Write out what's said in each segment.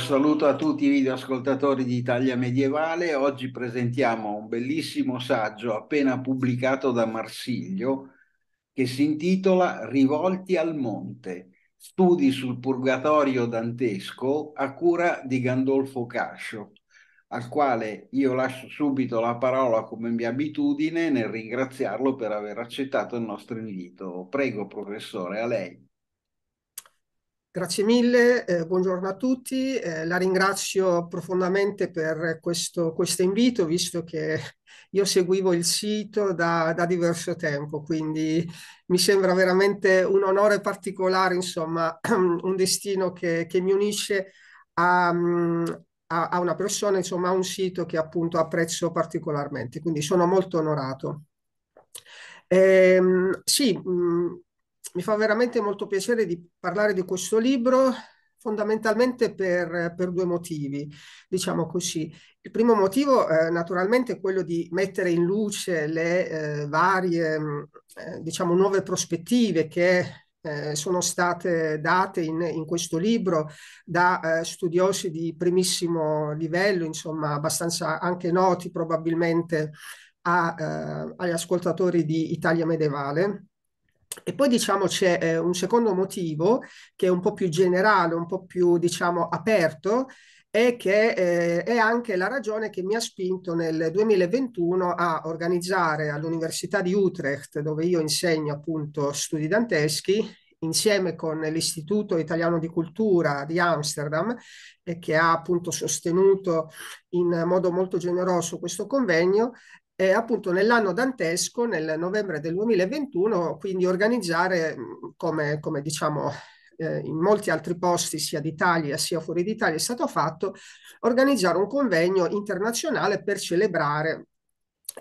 saluto a tutti i videoascoltatori di Italia Medievale. Oggi presentiamo un bellissimo saggio appena pubblicato da Marsiglio che si intitola Rivolti al monte, studi sul purgatorio dantesco a cura di Gandolfo Cascio, al quale io lascio subito la parola come mia abitudine nel ringraziarlo per aver accettato il nostro invito. Prego, professore, a lei. Grazie mille, eh, buongiorno a tutti, eh, la ringrazio profondamente per questo, questo, invito, visto che io seguivo il sito da, da, diverso tempo, quindi mi sembra veramente un onore particolare, insomma, un destino che, che mi unisce a, a, una persona, insomma, a un sito che appunto apprezzo particolarmente, quindi sono molto onorato. Ehm, sì, mh, mm, mi fa veramente molto piacere di parlare di questo libro fondamentalmente per, per due motivi, diciamo così. Il primo motivo eh, naturalmente è quello di mettere in luce le eh, varie, mm, eh, diciamo, nuove prospettive che eh, sono state date in, in questo libro da eh, studiosi di primissimo livello, insomma abbastanza anche noti probabilmente a, eh, agli ascoltatori di Italia medievale e poi diciamo c'è eh, un secondo motivo che è un po' più generale, un po' più diciamo aperto e che eh, è anche la ragione che mi ha spinto nel 2021 a organizzare all'Università di Utrecht, dove io insegno appunto studi danteschi, insieme con l'Istituto Italiano di Cultura di Amsterdam, eh, che ha appunto sostenuto in modo molto generoso questo convegno, eh, appunto nell'anno dantesco, nel novembre del 2021, quindi organizzare mm, come, come diciamo eh, in molti altri posti sia d'Italia sia fuori d'Italia è stato fatto, organizzare un convegno internazionale per celebrare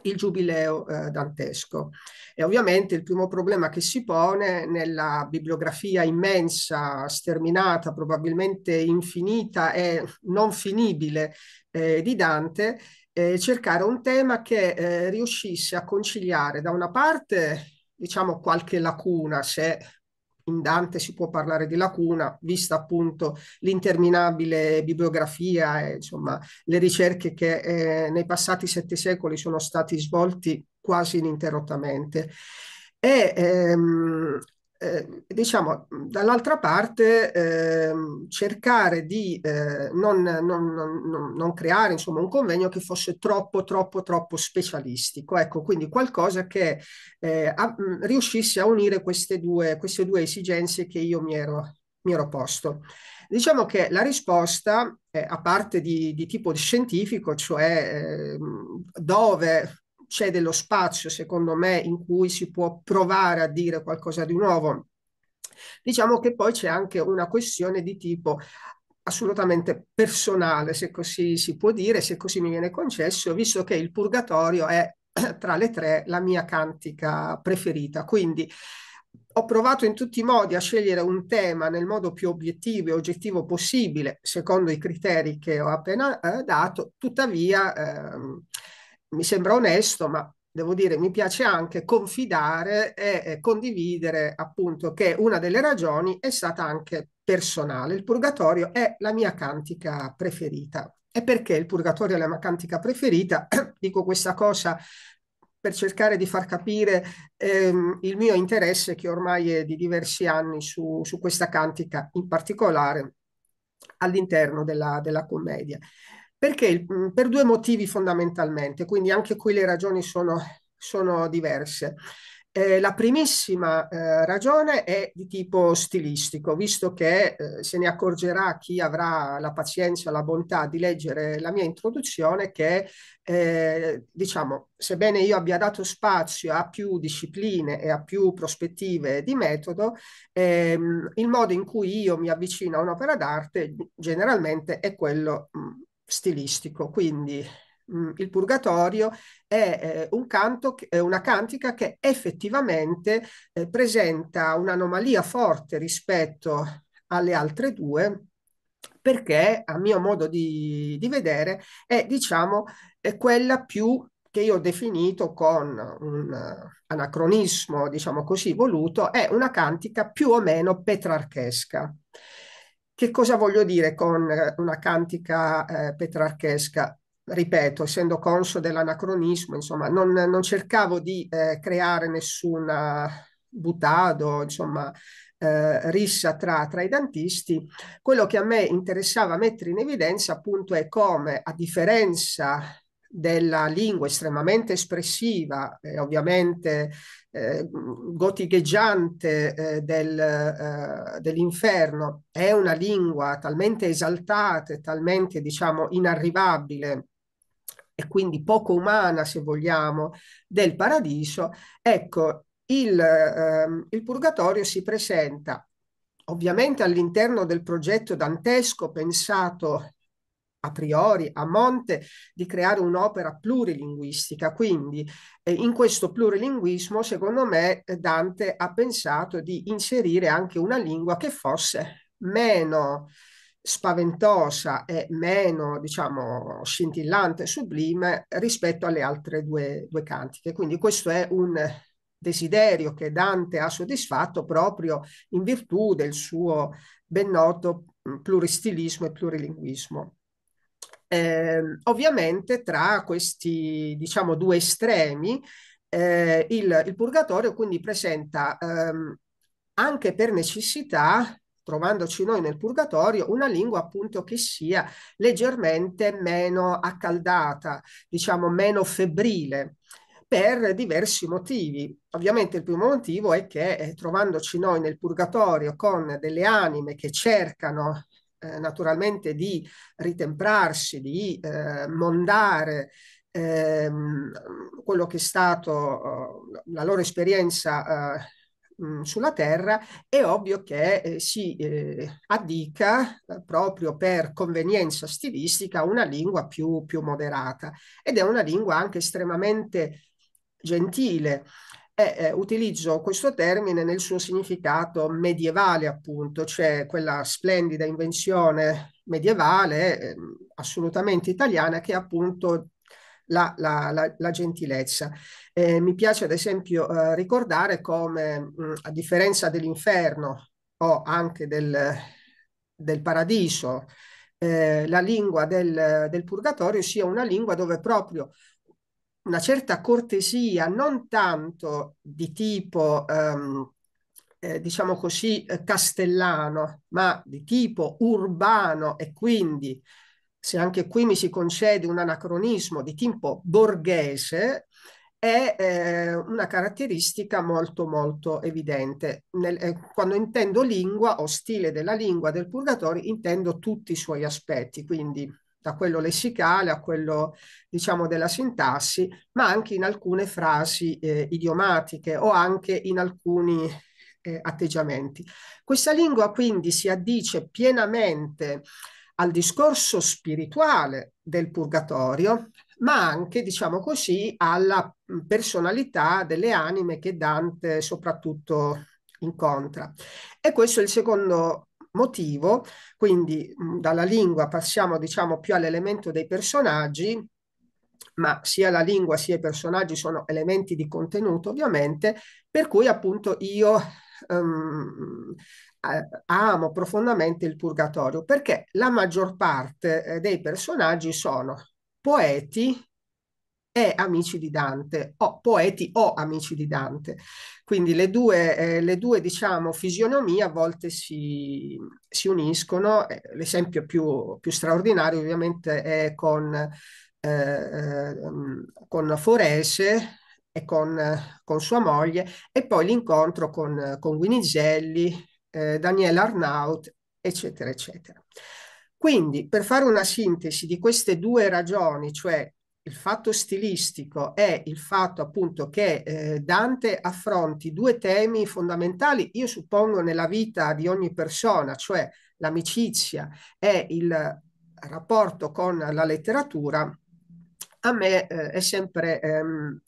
il giubileo eh, dantesco. E ovviamente il primo problema che si pone nella bibliografia immensa, sterminata, probabilmente infinita e non finibile eh, di Dante eh, cercare un tema che eh, riuscisse a conciliare da una parte, diciamo, qualche lacuna, se in Dante si può parlare di lacuna, vista appunto l'interminabile bibliografia e insomma le ricerche che eh, nei passati sette secoli sono stati svolti quasi ininterrottamente. E ehm, eh, diciamo, dall'altra parte eh, cercare di eh, non, non, non, non, creare insomma, un convegno che fosse troppo, troppo, troppo specialistico. Ecco, quindi qualcosa che eh, a, riuscisse a unire queste due, queste due esigenze che io mi ero, mi ero posto. Diciamo che la risposta, eh, a parte di, di tipo scientifico, cioè eh, dove c'è dello spazio, secondo me, in cui si può provare a dire qualcosa di nuovo. Diciamo che poi c'è anche una questione di tipo assolutamente personale, se così si può dire, se così mi viene concesso, visto che il purgatorio è tra le tre la mia cantica preferita. Quindi ho provato in tutti i modi a scegliere un tema nel modo più obiettivo e oggettivo possibile, secondo i criteri che ho appena eh, dato, tuttavia... Ehm, mi sembra onesto, ma devo dire mi piace anche confidare e, condividere appunto che una delle ragioni è stata anche personale. Il purgatorio è la mia cantica preferita. E perché il purgatorio è la mia cantica preferita? Dico questa cosa per cercare di far capire ehm, il mio interesse che ormai è di diversi anni su, su questa cantica in particolare all'interno della, della commedia. Perché? Mm, per due motivi fondamentalmente, quindi anche qui le ragioni sono, sono diverse. Eh, la primissima eh, ragione è di tipo stilistico, visto che eh, se ne accorgerà chi avrà la pazienza, la bontà di leggere la mia introduzione, che eh, diciamo, sebbene io abbia dato spazio a più discipline e a più prospettive di metodo, ehm, il modo in cui io mi avvicino a un'opera d'arte generalmente è quello mh, mm, stilistico. Quindi mh, mm, il Purgatorio è eh, un canto, eh, una cantica che effettivamente eh, presenta un'anomalia forte rispetto alle altre due perché a mio modo di, di vedere è diciamo è quella più che io ho definito con un anacronismo, diciamo così, voluto, è una cantica più o meno petrarchesca. Che cosa voglio dire con eh, una cantica eh, petrarchesca? Ripeto, essendo conscio dell'anacronismo, insomma, non, non cercavo di eh, creare nessuna butado, insomma, eh, rissa tra, tra, i dantisti. Quello che a me interessava mettere in evidenza appunto è come, a differenza della lingua estremamente espressiva e eh, ovviamente eh, goticheggiante eh, del, eh, dell'inferno è una lingua talmente esaltata e talmente diciamo inarrivabile e quindi poco umana se vogliamo del paradiso ecco il, ehm, il purgatorio si presenta ovviamente all'interno del progetto dantesco pensato a priori, a monte, di creare un'opera plurilinguistica. Quindi eh, in questo plurilinguismo, secondo me, eh, Dante ha pensato di inserire anche una lingua che fosse meno spaventosa e meno, diciamo, scintillante, sublime rispetto alle altre due, due cantiche. Quindi questo è un desiderio che Dante ha soddisfatto proprio in virtù del suo ben noto mm, pluristilismo e plurilinguismo. Eh, ovviamente tra questi diciamo, due estremi eh, il, il, purgatorio quindi presenta ehm, anche per necessità trovandoci noi nel purgatorio, una lingua appunto che sia leggermente meno accaldata, diciamo meno febbrile, per diversi motivi. Ovviamente il primo motivo è che eh, trovandoci noi nel purgatorio con delle anime che cercano eh, naturalmente di ritemprarsi, di eh, mondare ehm, quello che è stato eh, la loro esperienza eh, sulla Terra, è ovvio che eh, si eh, addica eh, proprio per convenienza stilistica una lingua più, più, moderata ed è una lingua anche estremamente gentile e eh, utilizzo questo termine nel suo significato medievale, appunto, cioè quella splendida invenzione medievale, eh, assolutamente italiana, che è appunto la, la, la, la gentilezza. Eh, mi piace ad esempio eh, ricordare come, mh, mm, a differenza dell'inferno o anche del, del paradiso, eh, la lingua del, del purgatorio sia una lingua dove proprio una certa cortesia, non tanto di tipo, ehm, eh, diciamo così, eh, castellano, ma di tipo urbano e quindi, se anche qui mi si concede un anacronismo di tipo borghese, è eh, una caratteristica molto molto evidente. Nel, eh, quando intendo lingua o stile della lingua del Purgatorio intendo tutti i suoi aspetti, quindi da quello lessicale a quello diciamo della sintassi, ma anche in alcune frasi eh, idiomatiche o anche in alcuni eh, atteggiamenti. Questa lingua quindi si addice pienamente al discorso spirituale del purgatorio, ma anche, diciamo così, alla mm, personalità delle anime che Dante soprattutto incontra. E questo è il secondo motivo, quindi dalla lingua passiamo diciamo più all'elemento dei personaggi, ma sia la lingua sia i personaggi sono elementi di contenuto ovviamente, per cui appunto io um, amo profondamente il purgatorio, perché la maggior parte eh, dei personaggi sono poeti e amici di Dante, o poeti o amici di Dante. Quindi le due, eh, le due diciamo, fisionomie a volte si, si uniscono. Eh, l'esempio più, più straordinario ovviamente è con, eh, eh, con Forese, e con, con, sua moglie, e poi l'incontro con, con Guinigelli, eh, Daniele Arnaut, eccetera, eccetera. Quindi, per fare una sintesi di queste due ragioni, cioè il fatto stilistico è il fatto appunto che eh, Dante affronti due temi fondamentali, io suppongo, nella vita di ogni persona, cioè l'amicizia e il rapporto con la letteratura, a me eh, è sempre ehm,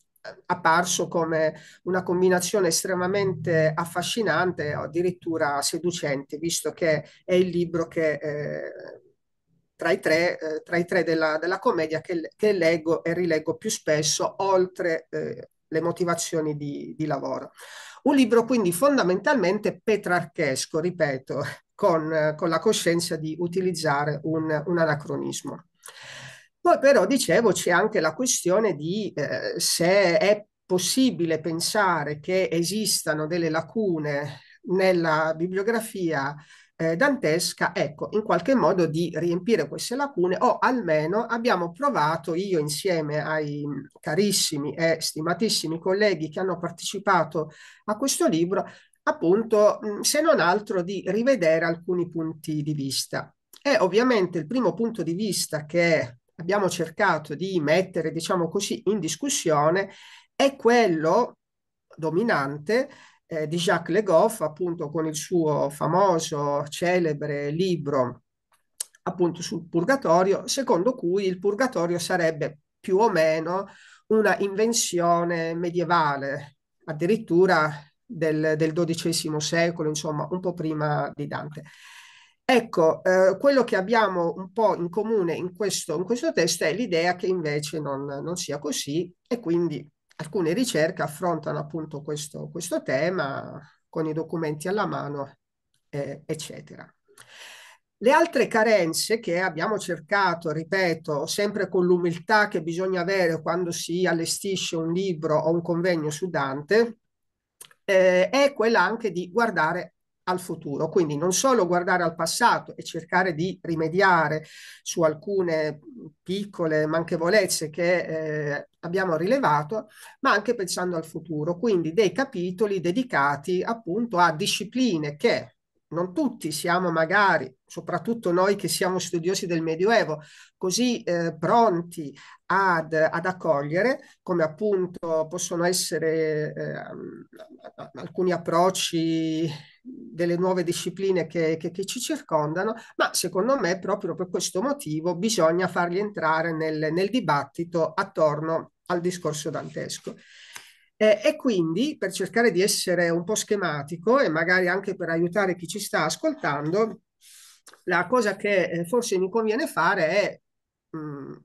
apparso come una combinazione estremamente affascinante o addirittura seducente, visto che è il libro che... Eh, tra i tre, eh, tra i tre della, della commedia che, che, leggo e rileggo più spesso, oltre eh, le motivazioni di, di lavoro. Un libro quindi fondamentalmente petrarchesco, ripeto, con, con la coscienza di utilizzare un, un anacronismo. Poi però, dicevo, c'è anche la questione di eh, se è possibile pensare che esistano delle lacune nella bibliografia eh, dantesca, ecco, in qualche modo di riempire queste lacune o almeno abbiamo provato io insieme ai carissimi e stimatissimi colleghi che hanno partecipato a questo libro, appunto, mm, se non altro di rivedere alcuni punti di vista. E ovviamente il primo punto di vista che abbiamo cercato di mettere, diciamo così, in discussione è quello dominante eh, di Jacques Le Goff, appunto con il suo famoso, celebre libro appunto sul purgatorio, secondo cui il purgatorio sarebbe più o meno una invenzione medievale, addirittura del, del XII secolo, insomma un po' prima di Dante. Ecco, eh, quello che abbiamo un po' in comune in questo, in questo testo è l'idea che invece non, non sia così e quindi alcune ricerche affrontano appunto questo, questo tema con i documenti alla mano, eh, eccetera. Le altre carenze che abbiamo cercato, ripeto, sempre con l'umiltà che bisogna avere quando si allestisce un libro o un convegno su Dante, eh, è quella anche di guardare al futuro. Quindi non solo guardare al passato e cercare di rimediare su alcune piccole manchevolezze che eh, abbiamo rilevato, ma anche pensando al futuro. Quindi dei capitoli dedicati appunto a discipline che non tutti siamo magari, soprattutto noi che siamo studiosi del Medioevo, così eh, pronti ad, ad, accogliere, come appunto possono essere eh, alcuni approcci delle nuove discipline che, che, che, ci circondano, ma secondo me proprio per questo motivo bisogna farli entrare nel, nel dibattito attorno al discorso dantesco. Eh, e quindi, per cercare di essere un po' schematico e magari anche per aiutare chi ci sta ascoltando, la cosa che eh, forse mi conviene fare è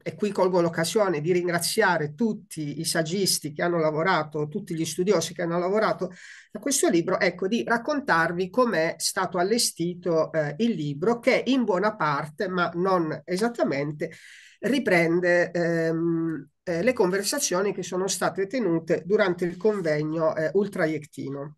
e qui colgo l'occasione di ringraziare tutti i saggisti che hanno lavorato, tutti gli studiosi che hanno lavorato a questo libro, ecco, di raccontarvi com'è stato allestito eh, il libro che in buona parte, ma non esattamente, riprende ehm, eh, le conversazioni che sono state tenute durante il convegno eh, ultraiectino.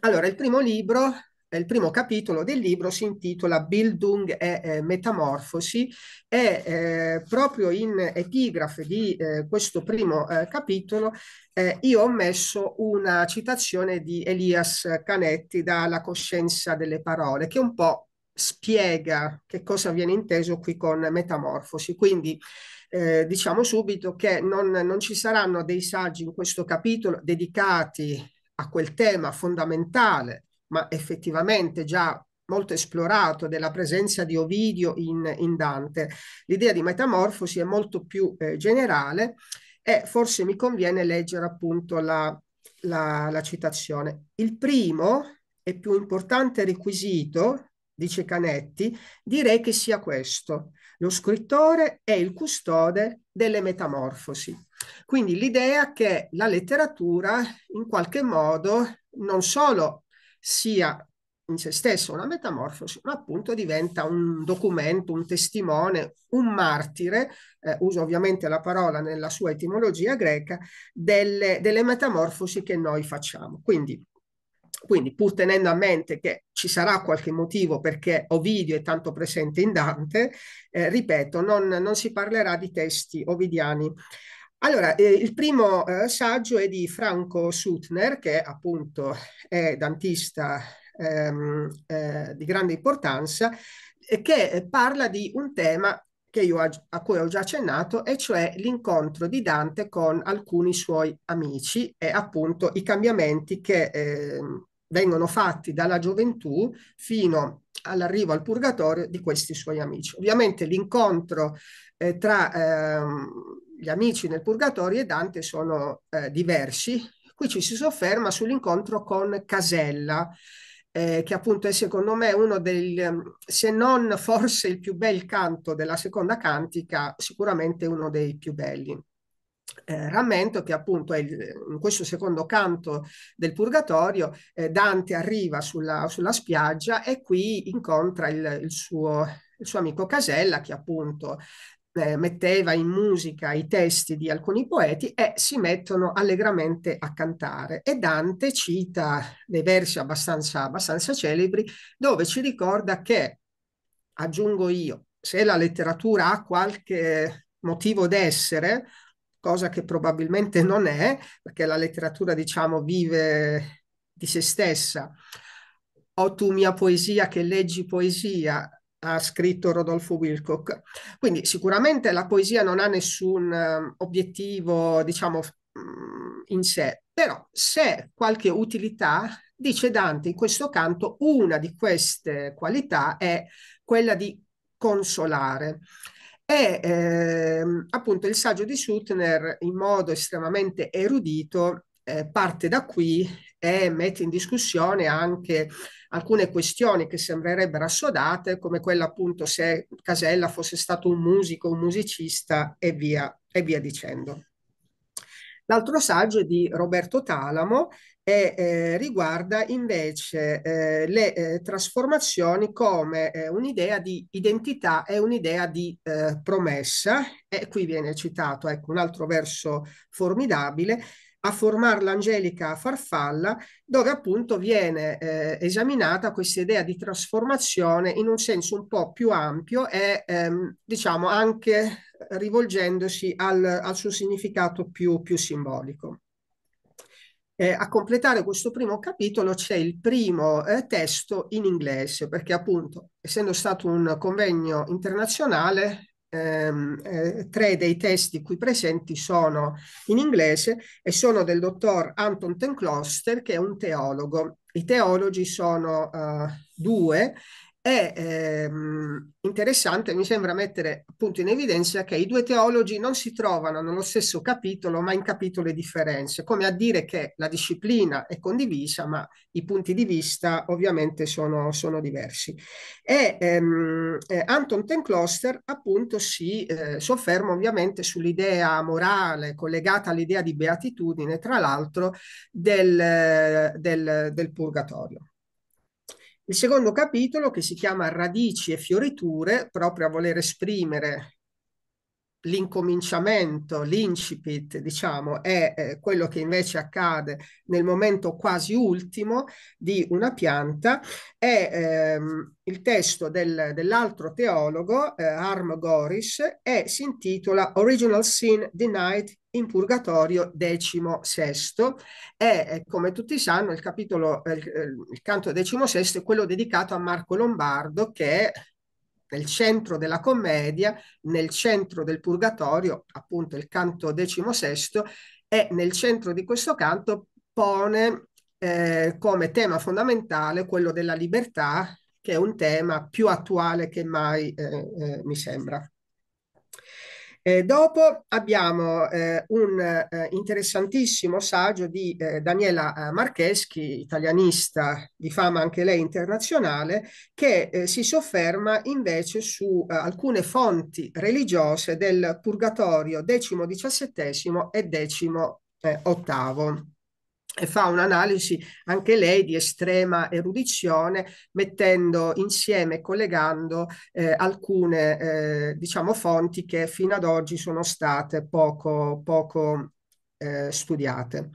Allora, il primo libro il primo capitolo del libro si intitola Bildung e eh, Metamorfosi e eh, proprio in epigrafe di eh, questo primo eh, capitolo eh, io ho messo una citazione di Elias Canetti da La coscienza delle parole che un po' spiega che cosa viene inteso qui con metamorfosi. Quindi eh, diciamo subito che non, non ci saranno dei saggi in questo capitolo dedicati a quel tema fondamentale ma effettivamente già molto esplorato della presenza di Ovidio in, in Dante. L'idea di metamorfosi è molto più eh, generale e forse mi conviene leggere appunto la, la, la citazione. Il primo e più importante requisito, dice Canetti, direi che sia questo. Lo scrittore è il custode delle metamorfosi. Quindi l'idea che la letteratura in qualche modo non solo sia in se stesso una metamorfosi, ma appunto diventa un documento, un testimone, un martire, eh, uso ovviamente la parola nella sua etimologia greca, delle, delle metamorfosi che noi facciamo. Quindi, quindi, pur tenendo a mente che ci sarà qualche motivo perché Ovidio è tanto presente in Dante, eh, ripeto, non, non si parlerà di testi ovidiani allora, eh, il primo eh, saggio è di Franco Suttner, che appunto è dantista ehm, eh, di grande importanza, che eh, parla di un tema io, a cui ho già accennato, e cioè l'incontro di Dante con alcuni suoi amici e appunto i cambiamenti che ehm, vengono fatti dalla gioventù fino all'arrivo al purgatorio di questi suoi amici. Ovviamente l'incontro eh, tra... Ehm, gli amici nel Purgatorio e Dante sono eh, diversi. Qui ci si sofferma sull'incontro con Casella, eh, che appunto è secondo me uno del, se non forse il più bel canto della seconda cantica, sicuramente uno dei più belli. Eh, rammento che appunto il, in questo secondo canto del Purgatorio eh, Dante arriva sulla, sulla, spiaggia e qui incontra il, il, suo, il suo amico Casella che appunto eh, metteva in musica i testi di alcuni poeti e si mettono allegramente a cantare. E Dante cita dei versi abbastanza, abbastanza celebri dove ci ricorda che, aggiungo io, se la letteratura ha qualche motivo d'essere, cosa che probabilmente non è, perché la letteratura, diciamo, vive di se stessa, o tu mia poesia che leggi poesia, ha scritto Rodolfo Wilcock. Quindi sicuramente la poesia non ha nessun eh, obiettivo, diciamo, mm, in sé, però se qualche utilità, dice Dante in questo canto, una di queste qualità è quella di consolare. E eh, appunto il saggio di Sutner, in modo estremamente erudito, eh, parte da qui e mette in discussione anche alcune questioni che sembrerebbero assodate, come quella appunto se Casella fosse stato un musico, un musicista e via, e via dicendo. L'altro saggio è di Roberto Talamo e eh, riguarda invece eh, le eh, trasformazioni come eh, un'idea di identità e un'idea di eh, promessa. E qui viene citato ecco, un altro verso formidabile a formare l'angelica farfalla, dove appunto viene eh, esaminata questa idea di trasformazione in un senso un po' più ampio e ehm, diciamo anche rivolgendosi al, al suo significato più, più simbolico. Eh, a completare questo primo capitolo c'è il primo eh, testo in inglese, perché appunto, essendo stato un convegno internazionale, Ehm, eh, tre dei testi qui presenti sono in inglese e sono del dottor Anton Tenkloster, che è un teologo. I teologi sono uh, due è ehm, interessante, mi sembra mettere appunto in evidenza che i due teologi non si trovano nello stesso capitolo, ma in capitoli differenze, come a dire che la disciplina è condivisa, ma i punti di vista ovviamente sono, sono diversi. E ehm, eh, Anton Tencloster appunto si eh, sofferma ovviamente sull'idea morale collegata all'idea di beatitudine, tra l'altro, del, del, del purgatorio. Il secondo capitolo, che si chiama Radici e fioriture, proprio a voler esprimere l'incominciamento, l'incipit, diciamo, è eh, quello che invece accade nel momento quasi ultimo di una pianta, è ehm, il testo del, dell'altro teologo, eh, Arm Goris, e si intitola Original Sin Denied in Purgatorio XVI. E eh, come tutti sanno il capitolo, eh, il, eh, canto XVI è quello dedicato a Marco Lombardo che nel centro della commedia, nel centro del purgatorio, appunto il canto decimo sesto, e nel centro di questo canto pone eh, come tema fondamentale quello della libertà, che è un tema più attuale che mai, eh, eh, mi sembra. Eh, dopo abbiamo eh, un eh, interessantissimo saggio di eh, Daniela eh, Marcheschi, italianista di fama anche lei internazionale, che eh, si sofferma invece su alcune fonti religiose del Purgatorio X-XVII e x ottavo e fa un'analisi anche lei di estrema erudizione, mettendo insieme e collegando eh, alcune eh, diciamo, fonti che fino ad oggi sono state poco, poco eh, studiate.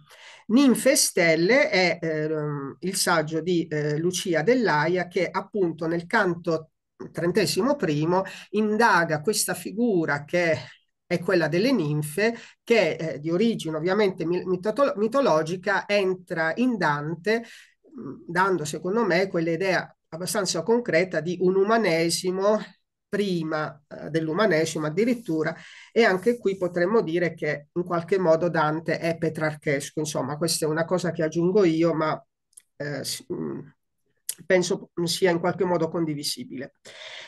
Ninfe e Stelle è ehm, il saggio di eh, Lucia Dell'Aia che appunto nel canto trentesimo primo indaga questa figura che è quella delle ninfe, che eh, di origine ovviamente mitolo- mitologica entra in Dante, dando secondo me quell'idea abbastanza concreta di un umanesimo prima eh, dell'umanesimo addirittura e anche qui potremmo dire che in qualche modo Dante è petrarchesco, insomma questa è una cosa che aggiungo io ma eh, penso sia in qualche modo condivisibile.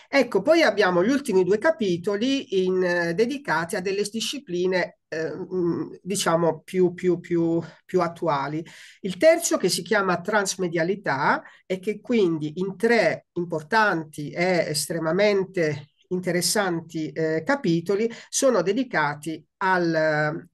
Ecco, poi abbiamo gli ultimi due capitoli in, eh, dedicati a delle discipline, eh, mm, diciamo, più, più, più, più attuali. Il terzo che si chiama transmedialità e che quindi in tre importanti e estremamente interessanti eh, capitoli sono dedicati al,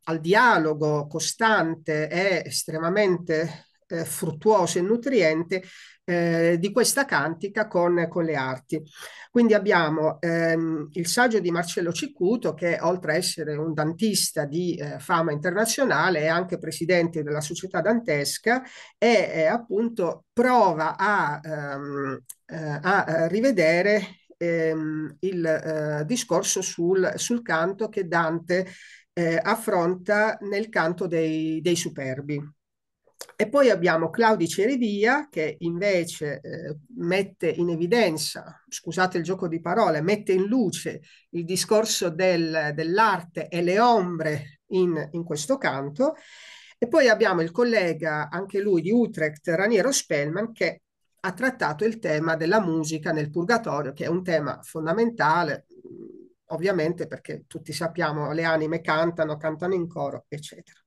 al dialogo costante e estremamente eh, fruttuoso e nutriente eh, di questa cantica con, con, le arti. Quindi abbiamo ehm, il saggio di Marcello Ciccuto, che oltre a essere un dantista di eh, fama internazionale è anche presidente della società dantesca e eh, appunto prova a, ehm, eh, a eh, rivedere ehm, il discorso sul, sul, canto che Dante affronta nel canto dei, dei superbi. E poi abbiamo Claudio Cerevia che invece eh, mette in evidenza, scusate il gioco di parole, mette in luce il discorso del, dell'arte e le ombre in, in, questo canto. E poi abbiamo il collega, anche lui di Utrecht, Raniero Spellman, che ha trattato il tema della musica nel purgatorio, che è un tema fondamentale, ovviamente perché tutti sappiamo le anime cantano, cantano in coro, eccetera.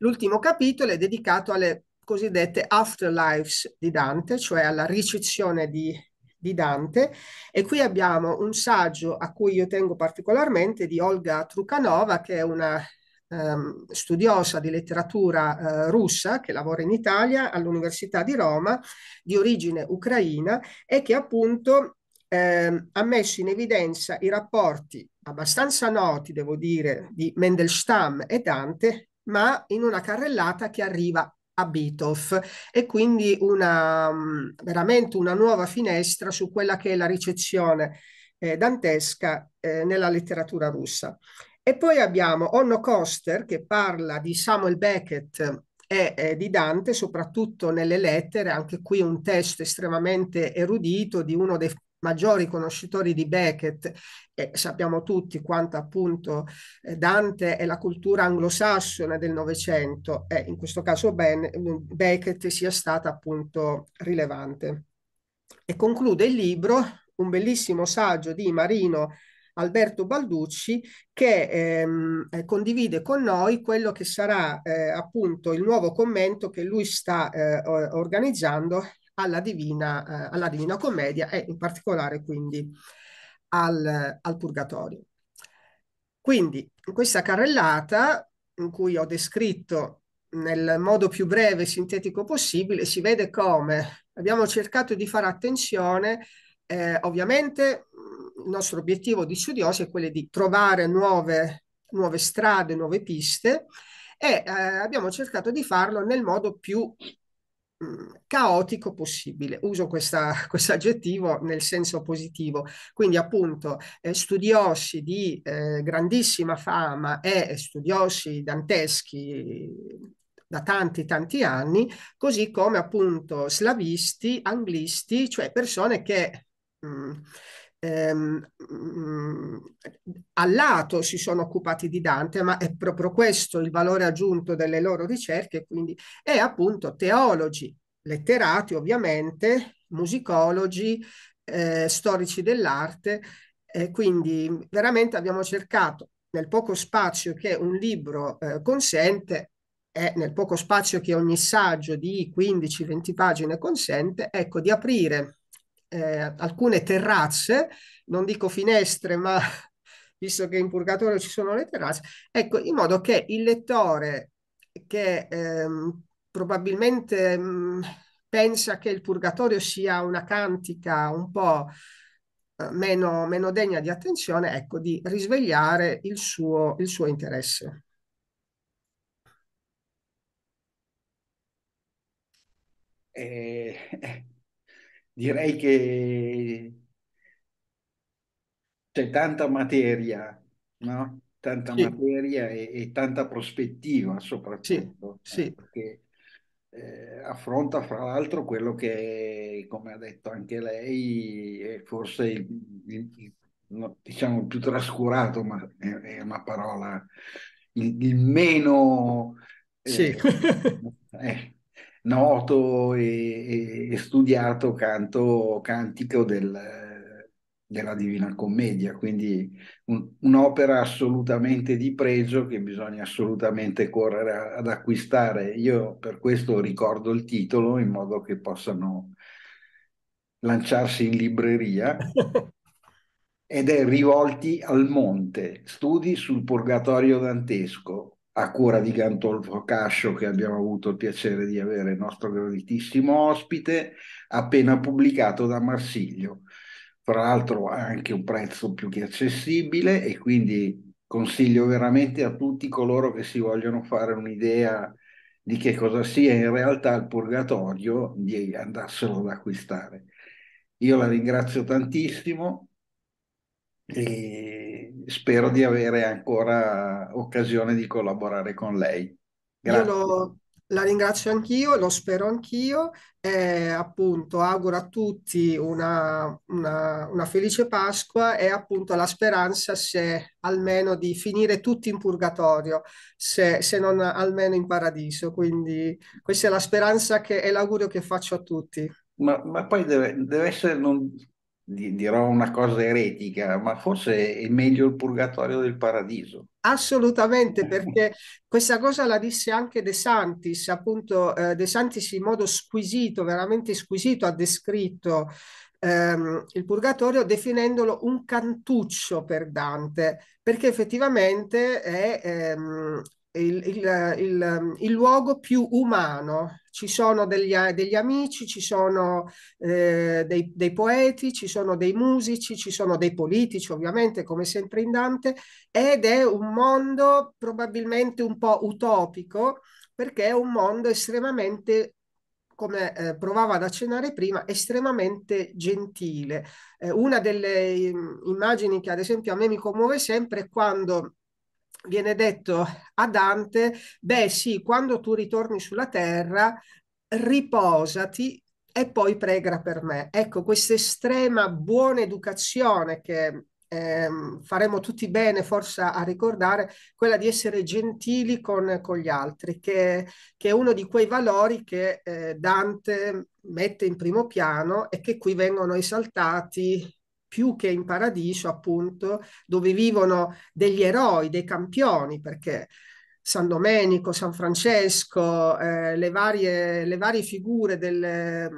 L'ultimo capitolo è dedicato alle cosiddette afterlives di Dante, cioè alla ricezione di, di Dante. E qui abbiamo un saggio a cui io tengo particolarmente di Olga Trucanova, che è una Um, studiosa di letteratura uh, russa che lavora in Italia all'Università di Roma, di origine ucraina, e che appunto eh, ha messo in evidenza i rapporti abbastanza noti, devo dire, di Mendelstam e Dante ma in una carrellata che arriva a Beethoven e quindi una, mm, veramente una nuova finestra su quella che è la ricezione eh, dantesca eh, nella letteratura russa. E poi abbiamo Onno Koster che parla di Samuel Beckett e eh, di Dante, soprattutto nelle lettere, anche qui un testo estremamente erudito di uno dei maggiori conoscitori di Beckett, e sappiamo tutti quanto appunto eh, Dante e la cultura anglosassone del Novecento, e in questo caso ben, mm, Beckett sia stata appunto rilevante. E conclude il libro un bellissimo saggio di Marino Alberto Balducci che ehm, eh, condivide con noi quello che sarà eh, appunto il nuovo commento che lui sta eh, organizzando alla Divina, eh, alla Divina Commedia e in particolare quindi al, al Purgatorio. Quindi in questa carrellata in cui ho descritto nel modo più breve e sintetico possibile, si vede come abbiamo cercato di fare attenzione, eh, ovviamente mm, il nostro obiettivo di studiosi è quello di trovare nuove, nuove strade, nuove piste e eh, abbiamo cercato di farlo nel modo più caotico possibile. Uso questo aggettivo nel senso positivo. Quindi appunto eh, studiosi di eh, grandissima fama e studiosi danteschi da tanti tanti anni, così come appunto slavisti, anglisti, cioè persone che mh, ehm, mm, a lato si sono occupati di Dante, ma è proprio questo il valore aggiunto delle loro ricerche, quindi è appunto teologi, letterati ovviamente, musicologi, eh, storici dell'arte, eh, quindi veramente abbiamo cercato nel poco spazio che un libro eh, consente e nel poco spazio che ogni saggio di 15-20 pagine consente, ecco, di aprire eh, alcune terrazze, non dico finestre, ma visto che in purgatorio ci sono le terrazze, ecco, in modo che il lettore che ehm, probabilmente mh, mm, pensa che il purgatorio sia una cantica un po' eh, meno, meno, degna di attenzione, ecco, di risvegliare il suo, il suo interesse. Eh, eh direi che c'è tanta materia, no? Tanta materia e, e, tanta prospettiva soprattutto, sì, eh, sì. perché eh, affronta fra l'altro quello che, come ha detto anche lei, è forse il, il, il diciamo più trascurato, ma è, è una parola, il, il meno... Eh, sì. eh, eh noto e, e, studiato canto cantico del, della Divina Commedia, quindi un, un'opera assolutamente di pregio che bisogna assolutamente correre a, ad acquistare. Io per questo ricordo il titolo in modo che possano lanciarsi in libreria. ed è Rivolti al Monte, studi sul purgatorio dantesco, a cura di Gantolfo Cascio che abbiamo avuto il piacere di avere il nostro graditissimo ospite, appena pubblicato da Marsiglio. Fra l'altro ha anche un prezzo più che accessibile e quindi consiglio veramente a tutti coloro che si vogliono fare un'idea di che cosa sia in realtà il purgatorio di andarselo ad acquistare. Io la ringrazio tantissimo e spero di avere ancora occasione di collaborare con lei. Grazie. Lo, la ringrazio anch'io, lo spero anch'io e appunto auguro a tutti una, una, una felice Pasqua e appunto la speranza se almeno di finire tutti in purgatorio, se, se non almeno in paradiso. Quindi questa è la speranza che, e l'augurio che faccio a tutti. Ma, ma poi deve, deve essere... Non dirò una cosa eretica, ma forse è meglio il purgatorio del paradiso. Assolutamente, perché questa cosa la disse anche De Santis, appunto eh, De Santis in modo squisito, veramente squisito, ha descritto ehm, il purgatorio definendolo un cantuccio per Dante, perché effettivamente è ehm, il, il, il, il, luogo più umano. Ci sono degli, degli amici, ci sono eh, dei, dei, poeti, ci sono dei musici, ci sono dei politici, ovviamente, come sempre in Dante, ed è un mondo probabilmente un po' utopico, perché è un mondo estremamente come eh, provava ad accennare prima, estremamente gentile. Eh, una delle immagini che ad esempio a me mi commuove sempre è quando viene detto a Dante, beh sì, quando tu ritorni sulla terra, riposati e poi prega per me. Ecco, questa estrema buona educazione che eh, faremo tutti bene forse a ricordare, quella di essere gentili con, con gli altri, che, che, è uno di quei valori che eh, Dante mette in primo piano e che qui vengono esaltati più che in paradiso, appunto, dove vivono degli eroi, dei campioni, perché San Domenico, San Francesco, eh, le, varie, le, varie, figure del,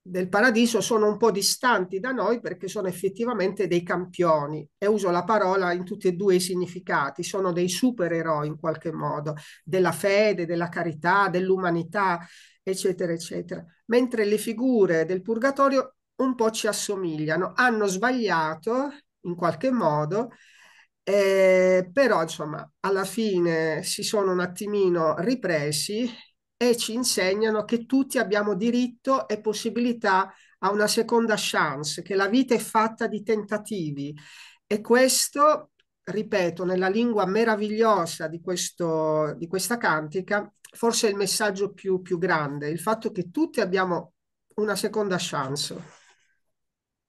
del paradiso sono un po' distanti da noi perché sono effettivamente dei campioni e uso la parola in tutti e due i significati, sono dei supereroi in qualche modo, della fede, della carità, dell'umanità, eccetera, eccetera. Mentre le figure del purgatorio un po' ci assomigliano, hanno sbagliato in qualche modo, eh, però insomma alla fine si sono un attimino ripresi e ci insegnano che tutti abbiamo diritto e possibilità a una seconda chance, che la vita è fatta di tentativi e questo, ripeto, nella lingua meravigliosa di, questo, di questa cantica, forse è il messaggio più, più grande, il fatto che tutti abbiamo una seconda chance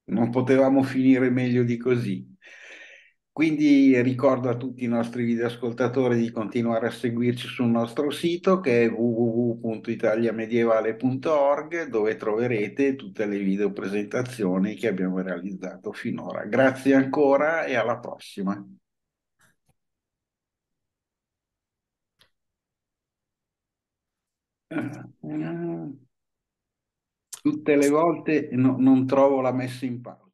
non potevamo finire meglio di così. Quindi ricordo a tutti i nostri videoascoltatori di continuare a seguirci sul nostro sito che è www.italiamedievale.org dove troverete tutte le video presentazioni che abbiamo realizzato finora. Grazie ancora e alla prossima. Uh, uh tutte le volte no, non trovo la messa in pausa.